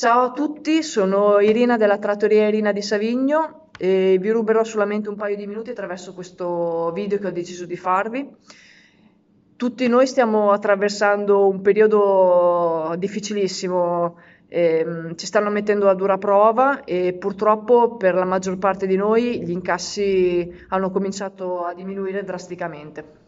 Ciao a tutti, sono Irina della trattoria Irina di Savigno e vi ruberò solamente un paio di minuti attraverso questo video che ho deciso di farvi. Tutti noi stiamo attraversando un periodo difficilissimo, ehm, ci stanno mettendo a dura prova e purtroppo per la maggior parte di noi gli incassi hanno cominciato a diminuire drasticamente.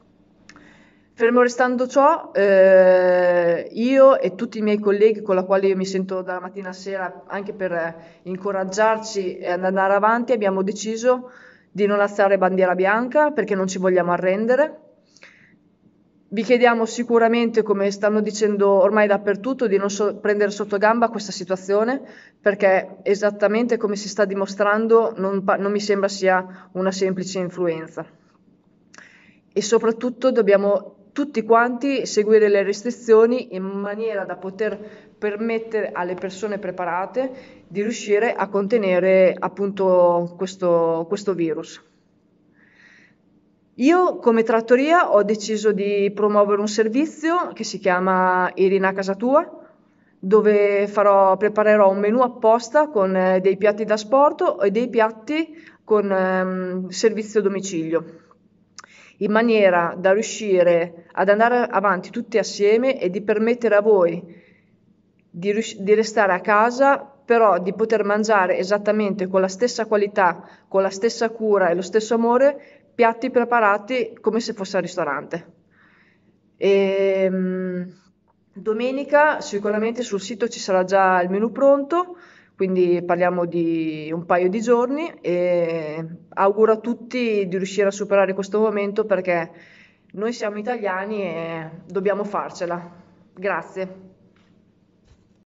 Fermo restando ciò, eh, io e tutti i miei colleghi con la quale io mi sento dalla mattina a sera anche per incoraggiarci e andare avanti, abbiamo deciso di non alzare bandiera bianca perché non ci vogliamo arrendere. Vi chiediamo sicuramente, come stanno dicendo ormai dappertutto, di non so- prendere sotto gamba questa situazione perché esattamente come si sta dimostrando non, pa- non mi sembra sia una semplice influenza. E soprattutto dobbiamo tutti quanti seguire le restrizioni in maniera da poter permettere alle persone preparate di riuscire a contenere appunto questo, questo virus. Io come trattoria ho deciso di promuovere un servizio che si chiama Irina Casa Tua, dove farò, preparerò un menù apposta con eh, dei piatti da sporto e dei piatti con eh, servizio domicilio in maniera da riuscire ad andare avanti tutti assieme e di permettere a voi di, rius- di restare a casa però di poter mangiare esattamente con la stessa qualità, con la stessa cura e lo stesso amore, piatti preparati come se fosse al ristorante. E, ehm, domenica sicuramente sul sito ci sarà già il menu pronto, quindi parliamo di un paio di giorni e auguro a tutti di riuscire a superare questo momento perché noi siamo italiani e dobbiamo farcela. Grazie.